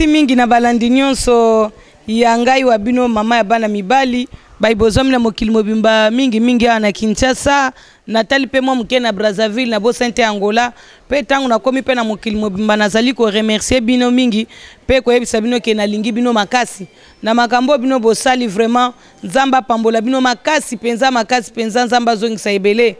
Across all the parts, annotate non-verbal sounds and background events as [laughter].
si mingi na balandi nyonso ya ngai wa bino mama ya bana mibali baibozwami na mokili mobimba mingi mingi awa na kinshasa natali mpe mwa moke na brazaville na bosente angola mpe ntango nakomi mpe na mokili mobimba nazali koremercie bino mingi mpe koyebisa bino ke nalingi bino makasi na makambo bino bosali vraiment nzambe apambola bino makasi mpenza makasi mpenza nzambe azongisa ebele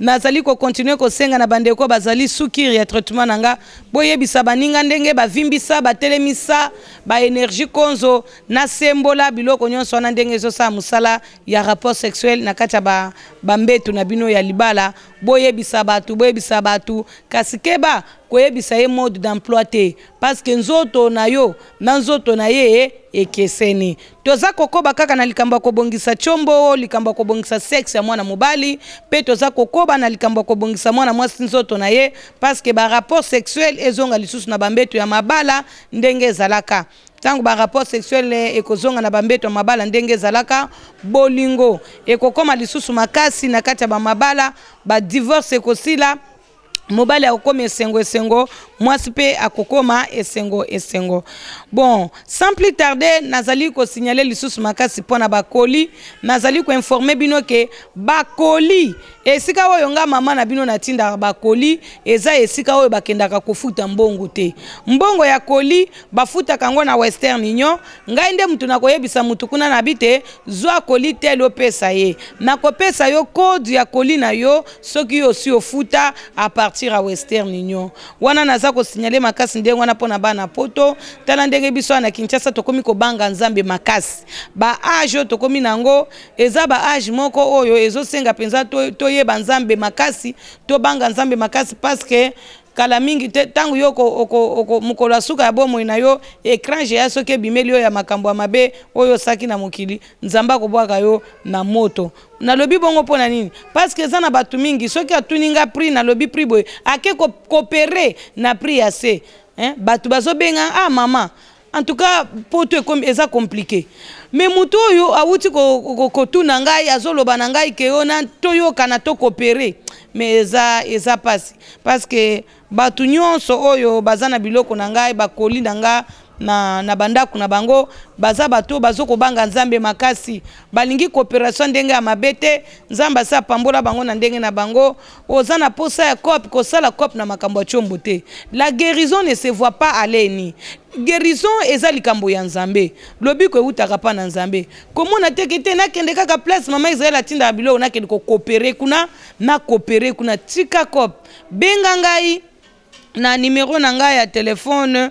nazali kokontinue kosenga na bandeko bazali sukiri ya traitement na nga boyebisa baninga ndenge bavimbisa batelemisa baenergie konzo nasembola biloko nyonso wana ndenge ezosala mosala ya rapport sexuel na kati ya bambetu ba na bino ya libala boyebisa bato boyebisa bato kasi keba koyebisa ye mode d'emploi te parceke nzoto na yo na nzoto na ye e, ekeseni toza kokoba kaka na likambo ya kobongisa tshombo likambo ya kobongisa sexe ya mwana mobali mpe toza kokoba na likambo ya kobongisa mwana mwasi nzoto na ye parceke barapport sexuel ezonga lisusu na bambeto ya mabala ndenge ezalaka ntango barapport sexuel eh, ekozonga na bambeto ya mabala ndenge ezalaka bolingo ekokóma lisusu makasi na kati ya bamabala badivorce ekosila mobali akokóma esengo esengo mwasi mpe akokóma esengo esengo bon sans plus tarde nazali kosignale lisusu makasi mpo na bakoli nazali koinforme bino ke bakoli esika oyo nga mama na bino natindaka bakoli eza esika oyo bakendaka kofuta mbongo te mbongo ya koli bafutaka yango na western union ngai nde mutu nakoyebisa mutu kuna na bi te zwa koli tele opesa ye nakopesa yo kode ya koli na yo soki yo osi ofuta apartir ya western union wana naza kosinyale makasi ndenge wana mpo na bana poto tala ndenge biso wana kinshasa tokómi kobanga nzambe makasi baage oyo tokómi na yango eza baage moko oyo ezosenga mpenza toy toyeba nzambe makasi tobanga nzambe makasi parceke kala mingi te ntango yo mokolo ya suka ya bomoi na yo ekrange ya soki ebimeli yo ya makambo ya mabe oyo osaki na mokili nzambe akobwaka yo na moto nalobi bongo mpona nini parceke eza na batu mingi soki atuninga nga prix nalobi prix boye ake kopere na prix ya se eh? bato bazobenga ah mama en tout cas poto eza komplike me motu oyo awuti kotuna ngai azoloba na ngai keyona toyokana tokopere me eza eza pasi parceke bato nyonso oyo baza na biloko na ngai bakoli na nga na, na bandako na bango baza bato bazo kobanga nzambe makasi balingi coopération ndenge ya mabe te nzambe asi apambola bango na ndenge na bango oza na posa ya cope kosala cope na makambo ya tiombo te la guérison ne se voit pas aleni guérison eza likambo ya nzambe lobiko eutaka mpa na nzambe komona teke te nakende kaka place mama israel atindaka biloko nakende kokopere kuna nakopere kuna tika cope benga ngai na numero na ngai ya telefone 02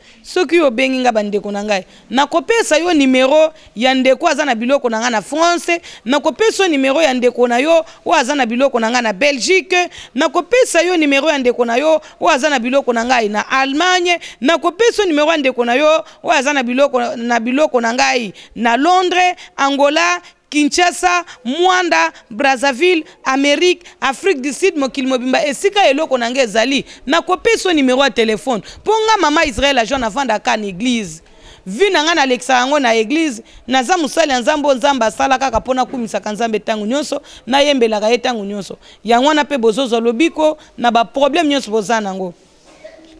soki obengi nga bandeko na ngai nakopesa yo nimero ya ndeko aza na biloko na ngai na france nakopesa yo nimero ya ndeko na yo oyo aza na biloko na ngai na belgique nakopesa yo nimero ya ndeko na yo oyo aza na biloko na ngai na allemagne nakopesa yo nimero ya ndeko na yo oyo aza na biloko na biloko na ngai na londres angola kinshasa mwanda brazzaville amérique afrique du sud mokili mobimba esika eloko na ngai ezali nakopesa numero ya telefone mpo nga mama israel ajon avandaka na eglize vi na ngai nalekisaka yango na eglize naza mosali ya nzambe oyo nzambe asala kaka mpo nakumisaka nzambe ntango nyonso nayembelaka ye ntango nyonso yango wana mpe bozozwa lobiko na baproblème nyonso boza nango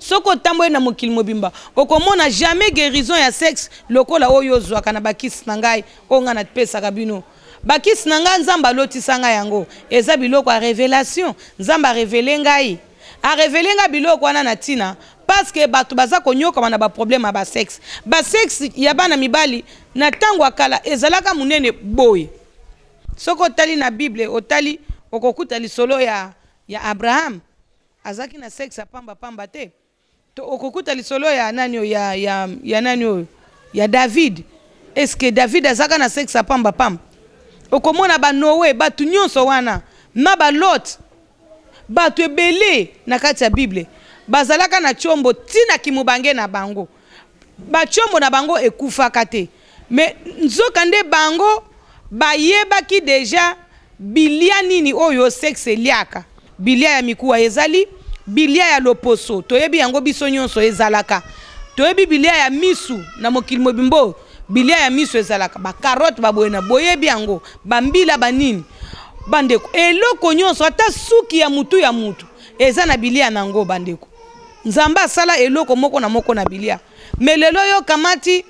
soki otamboli na mokili mobimba okomona jamais guérison ya sexe lokola oyo ozwaka na bakisi na ngai oyo ngai napesaka bino bakisi na ngai nzambe alotisa ngai yango eza biloko ya révélation nzambe arevele ngai arevele ngai biloko wana na ntina parceke bato baza konyokama na baproblème ya basexe basexe ya bana mibali na ntango ya kala ezalaka monene boye soki otali na bible otali okokuta lisolo ya, ya abraham azalaki na sexe ya pamba pamba te okokuta lisolo ya nani oyo ya, ya, ya nani oyo ya david eske david azaka na sexe ya pambapamba okomona banowe bato nyonso wana na balot bato ebele na kati ya bible bazalaka na tiombo ntina kimobange na bango batiombo na bango ekufaka te me nzoka nde bango bayebaki deja bilia nini oyo sexe eliaka bilia ya mikuwa ezali bilia ya loposo toyebi yango biso nyonso ezalaka toyebi bilia ya misu na mokili mobimbo bilia ya miso ezalaka bakarote baboye na boyebi yango bambila banini bandeko eloko nyonso ata suki ya mutu ya mutu eza na bilia na yango bandeko nzambe asala eloko moko na moko na bilia me lelo oyo okamati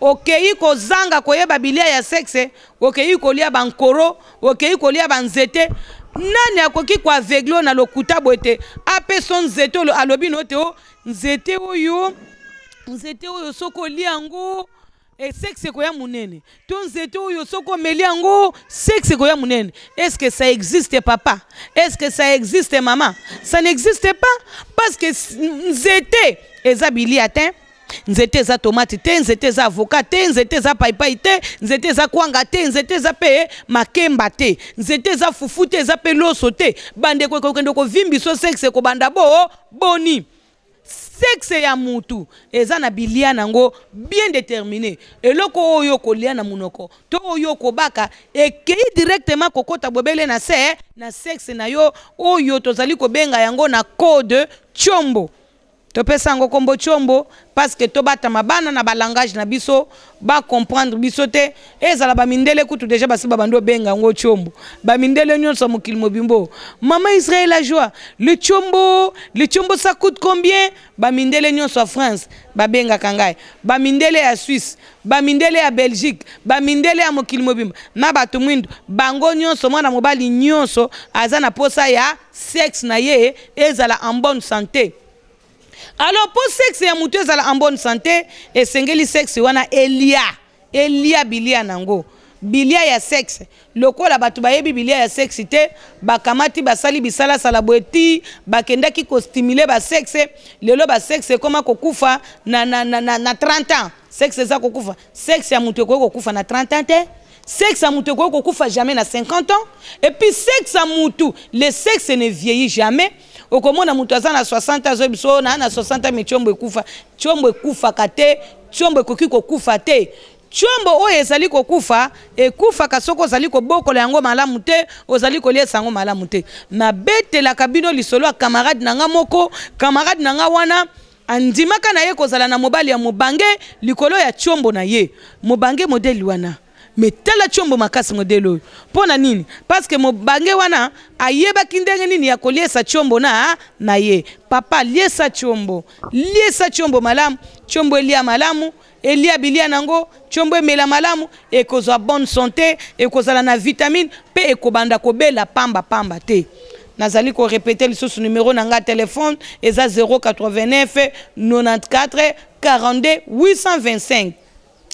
okei kozanga koyeba bilia ya sexe okei kolia bankoro okei kolia banzete nani akoki koavegle oyo na lokuta boye te ape so nzete oyo alobi no te o nzete oyo nzete oyo soki olia yango esexe eh, ekoya monene to nzete oyo soki omeli yango sexe ekoya monene estce ça existe papa estce ça existe mama ça n'existe pas parce que nzete eza bilia te nzete za tomate te nzete zavocate, nzete za paipai nzete za kwanga te nzete eh, makemba te nzete za fufu te bande mpe loso te ko sexe kobanda bo boni sexe ya mutu eza na bilia bien déterminé eloko oyo kolia na munoko to oyo et qui directement kokota bobele na se na sexe na yo oyo tozali benga yango na code chombo topesa yango nkombo tiombo parceke tobatama bana na balangage na biso bacomprendre biso te ezala bamindele kutu deja basi babandi obenga yango tiombo bamindele nyonso ya mokili mobimbo mama israel ajoi le tiombo le tiombo ça coûte combien bamindele nyonso ya france babengaka ngai bamindele ya swisse bamindele ya belgique bamindele ya mokili mobimbo na bato mwindo bango nyonso mwana mobali nyonso aza na posa ya sexe na ye ezala en bonne santé alors mpo sexe ya motu ezala en bonne santé esengeli sexe wana elia elia bilia nango bilia ya sexe lokola bato bayebi bilia ya sexe te bakamati basali bisalasala boye ti bakendaki kostimule basexe lelo basexe ekóma kokufa na, na, na, na, na 30 ans sexe eza kokufa sexe ya motu ekoki kokufa na 30 ans te sexe ya moto ekoki kokufa jamais na 50 ans epuis sexe ya motu le sexe ne vieillit jamais okomona moto aza na 60 azoyi biso na na 60 ans me tiombo ekufa tiombo ekufaka te tiombo ekoki kokufa te tiombo oyo ezali kokufa ekufaka soki ozali kobokola yango malamu te ozali koliesa yango malamu te nabetelaka bino lisolo ya kamarade na nga moko kamarade na nga wana andimaka na ye kozala na mobali ya mobange likolo ya tiombo na ye mobange modele wana me tala tiombo makasi modele oyo mpo na nini parceke mobange wana ayebaki ndenge nini ya koliesa tiombo na na ye papa liesa tiombo liesa tiombo malamu tiombo elia malamu elia bilia nango tiombo emela malamu ekozwa bonne santé ekozala na vitamine mpe ekobanda kobela pambapamba te nazali korepete lisusu numero na nga telefone eza 089 94 42 825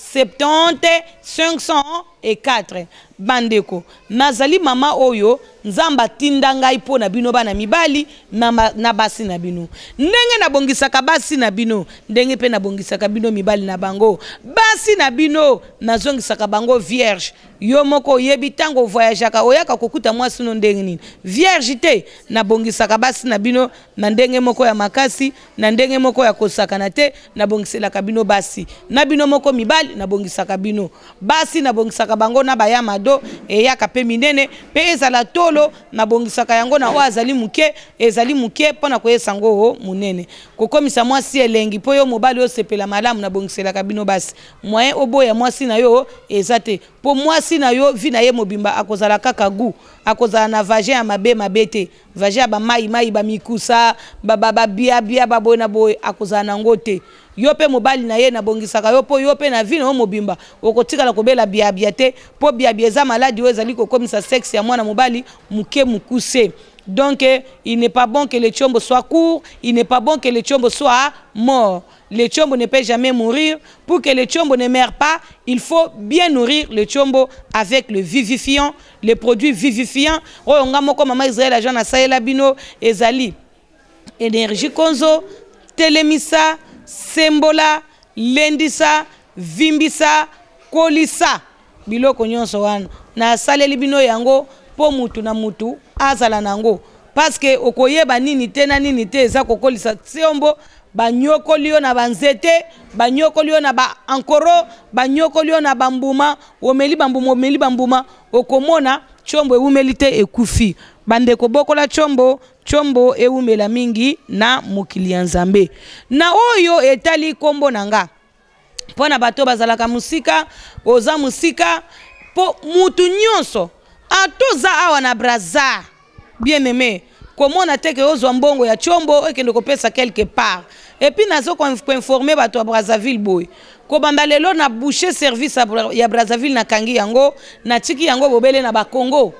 70 504 bandeko nazali mama oyo nzambe atinda ngai mpo na bino bana mibali na, na basi na bino ndenge nabongisaka basi na bino ndenge mpe nabongisaka bino mibali na bango basi na bino nazongisaka bango vierge yo moko oyebi ntango ovoyageaka oyaka kokuta mwasi no ndenge nini vierge te nabongisaka basi na bino na ndenge moko ya makasi na ndenge moko ya kosakana te nabongiselaka bino basi na bino moko mibali mibali nabongisaka bino basi nabongisaka bango na baya mado eyaka mpe minene mpe ezala tolo nabongisaka yango na oyo azali moke ezali moke mpo na koyesa ngo o monene kokomisa mwasi elengi mpo yo mobali osepela malamu nabongiselaka bino basi moyen oboya mwasi na yo eza te mpo mwasi na yo vi na ye mobimba akozala kaka gu akozala na vagin ya mabe mabe te vagin ya bamaimai bamikusa babiabia baboye na boye akozala nango te yo mpe mobali na ye nabongisaka yo mpo yo mpe na vi na yo mobimba okotikala kobela biabia te mpo biabia eza maladi oyo ezali kokomisa sexe ya mwana mobali moke mokuse donc il n'est pas bon que le tiombo soit court il n'est pas bon que le tiombo soit mort le chombo ne peut jamais mourir. Pour que le chombo ne meure pas, il faut bien nourrir le chombo avec le vivifiant, les produits vivifiants. Oh, on maman Israël, la jeune bino, Ezali, Énergie konzo, Telemisa, Sembola, Lendisa, Vimbisa, Kolisa. Biloko nyonso wana. Na sale libino yango, po mutu na mutu, azala nango. Parce que okoyeba nini tena nini te, za kokolisa chombo. banyokoli yo na banzete banyokoli yo na baankoro banyokoli yo na bambuma omeli bambuma omeli bambuma okomona tiombo ewumeli te ekufi bandeko bokola tiombo tiombo ewumela mingi na mokili ya nzambe na oyo etali nkombo na nga mpo na bato bazalaka mosika oza mosika mpo mutu nyonso atoza awa na brazar bien aimé komona teke ozwa mbongo ya tiombo okende kopesa quelque part epuis nazo koinforme bato ya brazzaville boye kobanda lelo na boucher service ya brazzaville nakangi yango natiki yango bobele na bakongo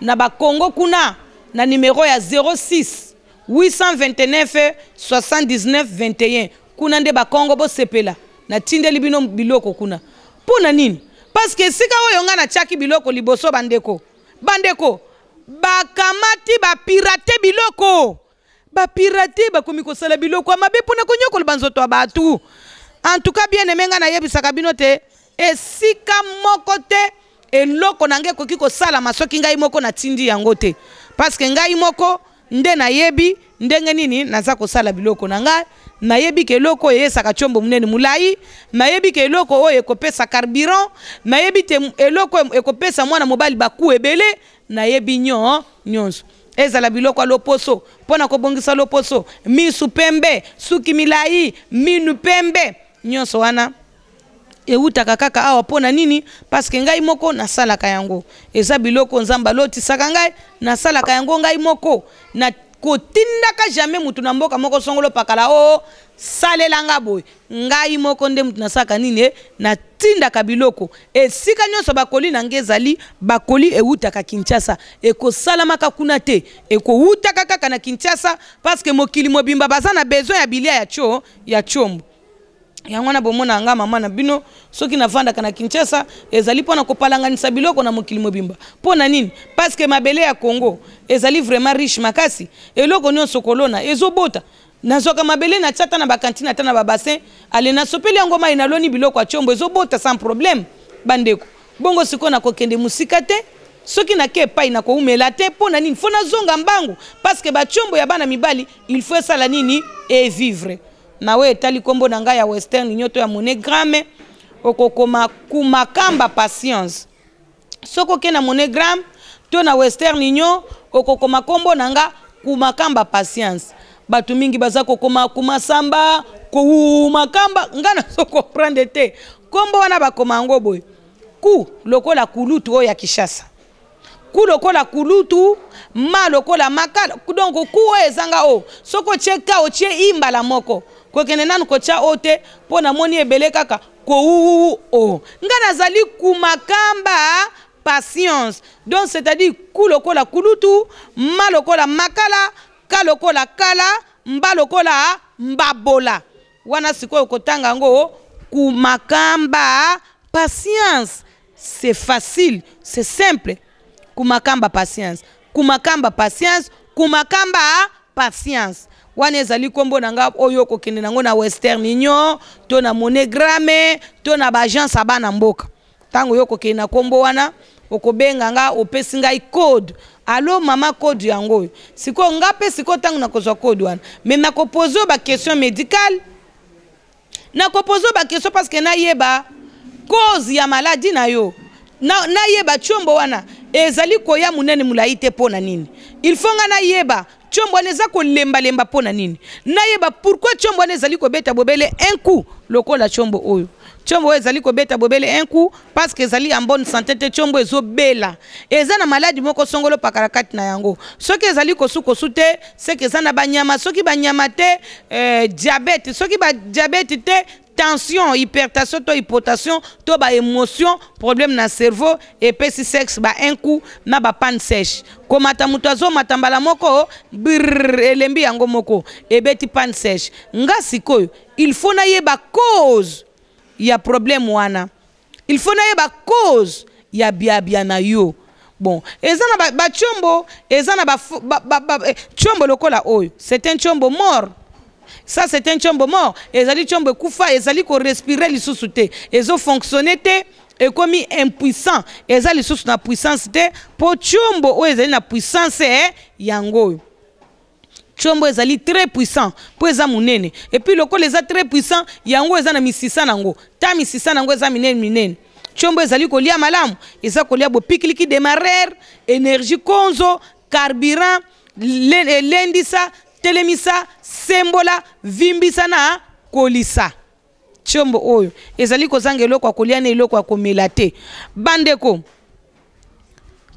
na bakongo kuna na nimero ya 06 829 79 21 kuna nde bakongo bosepela natindeli bino biloko kuna mpo na nini parceke esika oyo ngai natiaki biloko liboso bandeko bandeko bakamati bapirate biloko bapirate bakomi kosala biloko ya mabe mpona konyokola banzoto ya batu antuka bien eme ngai nayebisaka bino te esika moko te eloko na ngai ekoki kosalama soki ngai moko natindi yango te parceke ngai moko nde nayebi ndenge nini naza kosala biloko na ngai nayebi ke eloko oyo eyesaka tiombo monene molai nayebi ke eloko oyo ekopesa carburant nayebi te eloko ekopesa mwana mobali baku ebele nayebi nyo nyonso ezala biloko ya loposo mpo na kobongisa loposo misu pembe suki milai minu pembe nyonso wana ewutaka kaka awa mpo na nini parceke ngai moko nasalaka yango eza biloko nzambe alotisaka ngai nasalaka yango ngai moko na kotindaka jamai mutu na mboka moko songolo pakala o oh, oh, salelanga boye ngai moko nde mutu nasalaka nini eh, natindaka biloko esika nyonso bakoli na nge ezali bakoli ewutaka kinshasa ekosalamaka kuna te ekowutaka kaka na kinshasa parceke mokili mobimba baza na besoin ya bilia ya tio ya tiombo yango wana bomona nga mama na bino soki navandaka na kinshasa ezali mpo na kopalanganisa biloko na mokili mobimba mpo na nini parceke mabele ya congo ezali vraiment riche makasi eloko nyonso kolona ezobota nazwaka mabele natya ata na bakantine ata na babasin ale nasopeli yango mai e naloni biloko ya tiombo ezobota sans problème bandeko bongo sikoyo nakokende mosika te soki nake epai nakoumela te mpo na nini mpo nazonga mbangu parceke batiombo ya bana mibali il faut esala nini evivre na oyo etali nkombo na ngai ya western union to ya monégrame okokoma kumakamba patience soki oke na monégrame to na western union okokoma nkombo na nga kumakamba patience bato mingi baza kokoma kumasamba koumakamba ngai nazokomprendre [laughs] te nkombo wana bakoma yango boye ku lokola kulutu oyo ya kishasa ku lokola kulutu ma lokola makala donc ku oyo ezanga oyo soki otie ka otie i mbala moko kokende nanu kotia oyo te mpo namoni ebele kaka kowuwu oyo ngai nazali kumakamba patience donc c'est-à-dire ku lokola kulutu ma lokola makala ka lokola kala mba lokola mbabola wana sikoyo kotanga yango kumakamba patience c'est facile c'est simple kumakamba patience kumakamba patience kumakamba patience wana ezali nkombo na nga oyo okokende nango na western union to na monegrame to na baagence ya bana mboka ntango oyo okokende na nkombo wana okobenga nga opesi ngai code alo mama code yango oyo sikoyo nga mpe sikoyo ntango nakozwa code wana me nakopose oyo baquestion médicale nakopose oyo baquestion parce que nayeba cause ya maladi na yo nayeba na tiombo wana ezali koya monene molai te mpo na nini il faut nga nayeba tiombo wana eza kolembalemba mpo na nini nayeba pourkui tiombo wana ezali kobeta bobele un coup lokola tiombo oyo tiombo oyo ezali kobeta bobele un coup parce que ezali ya bonne santé te tiombo ezobela eza na maladi moko songolo pakala kati na yango soki ezali kosukosu te seke eza na banyama soki banyama te eh, diabete soki badiabete te tension hypertension to hypotension to ba émotion problème na cerveau epesi sexe ba un coup na bah, panne sèche komata mutazo, matambala moko brr elembi yango moko ebeti eh panne sèche nga sikoyo il faut ba cause y a problème wana il faut ba cause ya biabia na yo bon Ezana na ba bah, chombo, ezana ba, ba, ba, ba, eh, chombo lokola oyo oh, c'est un chombo mort ça c'est un chombo mort ezali chombo ekufa ezali korespire lisusu te ezofonctionne te ekomi impuissant eza sous na puissance te po chombo ils ezali na puissance eh, yango chombo ezali très puissant mpo Et puis, le les a très puissant yango eza na misisa ango. ta ango nango eza minene minene chombo ezali kolia malamu eza pikli ki démarrer énergie konzo carburant lendisa telemisa sembola vimbisa na kolisa tiombo oyo ezali kozanga eloko ya kolia na eloko ya komela te bandeko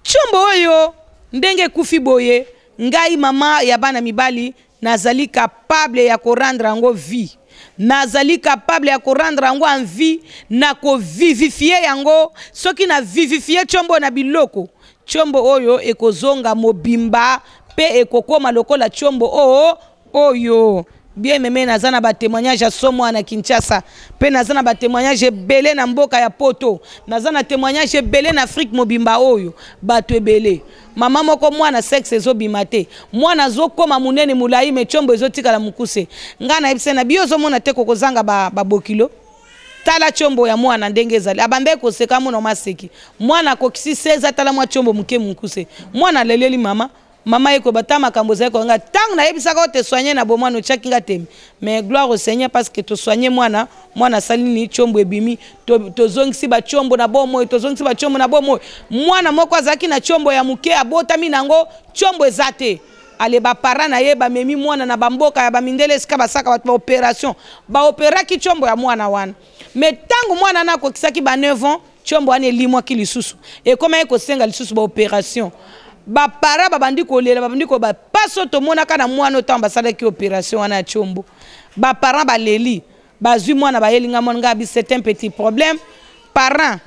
tiombo oyo ndenge ekufi boye ngai mama ya bana mibali nazali kapable ya korendre yango vie nazali kapable ya korendre yango en vie na kovivifie yango soki na vivifie tiombo na biloko tiombo oyo ekozonga mobimba mpe ekokóma lokola tiombo oyo oyo bien meme naza na batémoignage ya somwa na kinshasa mpe naza na batémoignage ebele na mboka ya poto naza na témoignage ebele na afrike mobimba oyo bato ebele mama moko mwana sexe ezobima te mwana azokóma monene molai me tiombo ezotikala mokuse ngai nayebisa na biyo ozomona te kokozanga babokilo ba tala tiombo ya mwana ndenge ezali abambe koseka mona maseki mwana akokisi se eza tala mwa tiombo moke mokuse mwana aleleli mama mama ye koyeba ta makambo ozali koyanga ntango nayebisaka oyo tesoigne na bomwana otyaki nga teme mais gloire au seigneur parce que tosoigne mwana mwana asali nini tiombo ebimi tozongisi to batiombo na bomoi tozongisi batiombo na bomoi mwana moko azalaki na tiombo ya moke abotami na yango tiombo eza te ale bapara na ye bamemi mwana na bamboka ya bamindele esika basaka bato baopération baopéraki tiombo ya mwana wana mais ntango mwana wana akokisaki ba 9 ans tiombo wana elimwaki lisusu ekoma ye kosenga lisusu baopération bapara babandi kolela babandi koyeba paso tomonaka na mwana o ntango basalaki opération wana ya tiombo baparent baleli bazwi mwana bayelinga mwana ngai abi c'est un petit problème parent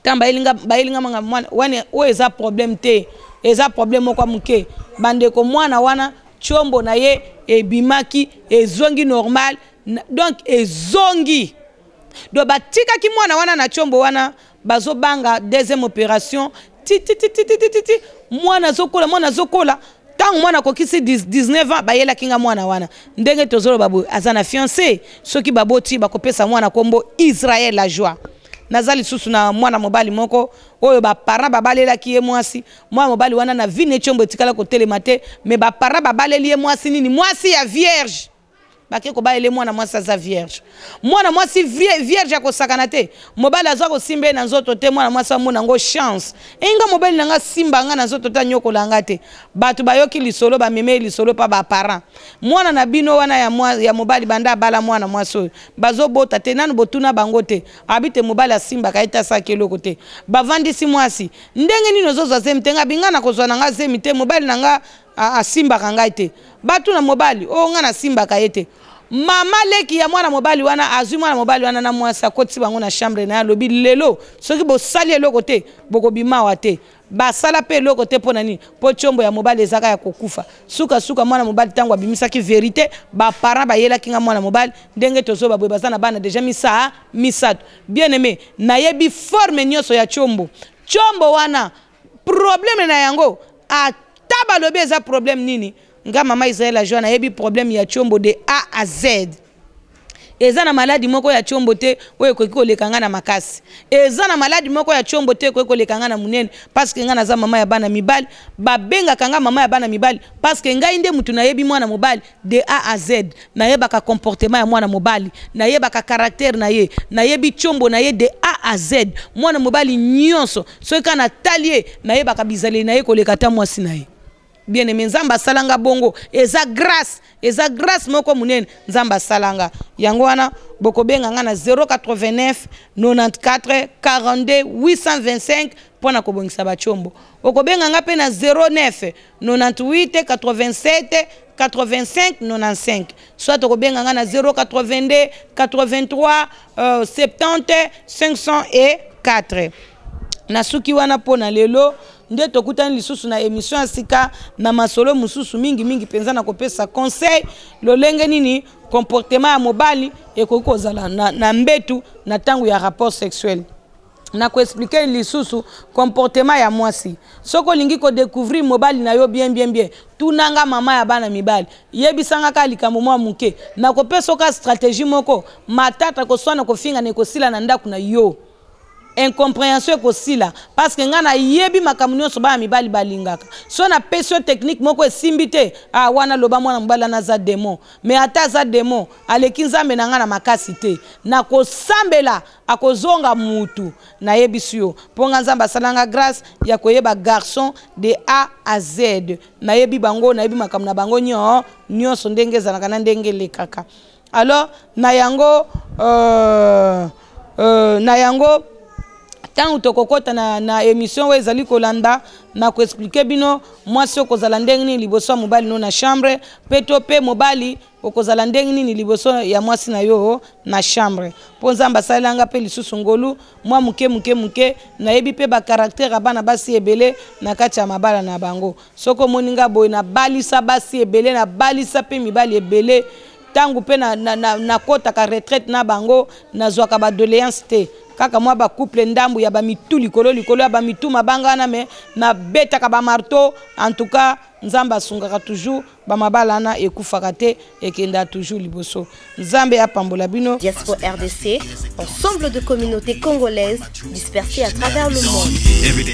ntango bayelinga bayelinga mwana mwana wani oyo eza problème te eza problème moko ya moke bandeko mwana wana tiombo na ye ebimaki ezongi normal donc ezongi donc batikaki mwana wana na tiombo wana bazobanga deuxième opération titititititi mwana azokola mwana azokola ntango mwana akokisi 19 ans bayelaki nga mwana wana ndenge tozoloba boye aza na fiance soki baboti bakopesa mwana nkombo israel la joie naza lisusu na mwana mobali moko oyo baparent babalelaki ye mwasi mwana mobali wana na vi netiombo etikala kotelema te me baparent babaleli ye mwasi nini mwasi ya vierge bake kobayele mwana mwasi aza vierge mwana mwasi vierge akosakana te mobali azwa kosimba ye na nzoto te mwana mwasi amona yango chance enga mobali na nga simba nga na nzoto te anyokola nga te bato bayoki lisolo bameme lisolo mpa baparent mwana na bino wana ya, mwa, ya mobali banda abala mwana mwasi oyo bazobota te nanu botuna bango te abi te mobali asimbaka ye te asaki eloko te bavandisi mwasi ndenge nini ozozwa zemi te nga binga na kozwa na nga zemi te mobali na nga asimbaka ngai te batuna mobali o oh, nga nasimbaka ye te mama leki ya mwana mobali wana azwi mwana mobali wana na mwasi akotisi bango na chambre na ye alobi lelo soki bosali eloko te bokobima awa te basala mpe eloko te mpo na nini mpo tiombo ya mobali ezaka ya kokufa sukasuka mwana mobali ntango abimisaki verité baparent bayelaki nga mwana mobali ndenge tozoba boye baza na bana deja misaa misato bien aimé nayebi forme nyonso ya tiombo tiombo wana probleme na yango ata balobi eza problème nini nga mama israel ajoa nayebi problème ya tiombo de a a z eza na maladi moko ya tiombo te oyo ekoki koleka nga na makasi eza na maladi moko ya tiombo te ekoki koleka nga na monene parceke nga naza mama ya bana mibali babengaka nga mama ya bana mibali parceke ngai nde mutu nayebi mwana mobali de a a z nayebaka comportement ya mwana mobali nayebaka karaktere na ye nayebi tiombo na ye de a a z mwana mobali nyonso soki kaka natali ye nayebaka bizaleli na ye koleka ata mwasi na ye bien-aimé nzambe asalanga bongo eza grâce eza grâce moko monene nzambe asalanga yango wana bokobenga nga na 089 94 42 825 mpo na kobongisa batyombo okobenga nga mpe na 09 98 87 85 95 soit okobenga nga na 082 83 euh, 70 504 nasuki wana mpo na lelo nde tokutani lisusu na émission ya sika na masolo mosusu mingimingi mpenza na kopesa conseil lolenge nini comportement ya mobali ekoki kozala na, na mbetu na ntango ya rapport sexuel nakoexplike lisusu comportement ya mwasi soki olingi kodécouvrir mobali na yo bien bien bien tunanga mama ya bana mibali yebisanga kaka likambo mwa moke nakopesa oka stratégie moko matata koswana kofinga na ekosila na ndako na yo incompréhension ekosila parceke ngai nayebi makambo nyonso bana mibali balingaka so napesi yo technique moko esimbi te ah, wana loba mwana mobali wana aza démon mais ata aza démon aleki nzambe na ngai na makasi te nakosambela akozonga mutu nayebisi yo mpo nga nzambe asalanga grâce ya koyeba garçon de a a z nayebi bango nayebi makambo na bango nyo nyonso ndenge ezalaka na ndenge elekaka alors na yango euh, euh, na yango ntango tokokɔta na, na émission oyo ezali kolanda nakoexplike bino mwasi okozala ndenge nini liboso ya mobali no na chambre mpe to mpe mobali okozala ndenge nini liboso ya mwasi na yo na chambre mpo nzambe asalelanga mpe lisusu ngolu mwa moke moke moke nayebi mpe bakaraktere ya bana basi ebele na kati ya mabala na bango soki omoninga boye nabalisa basi ebele nabalisa mpe mibali ebele ntango mpe nakotaka na, na, na retraite na bango nazwaka badoléance te kaka mwa couple ndambu ya bamitu likolo likolo ya ba mabanga wana me en bamarto antuka nzamba asungaka toujours ba wana ekufaka te ekenda toujours liboso nzambe pambola bino diaspora rdc ensemble de communautés congolaises dispersées à travers le monde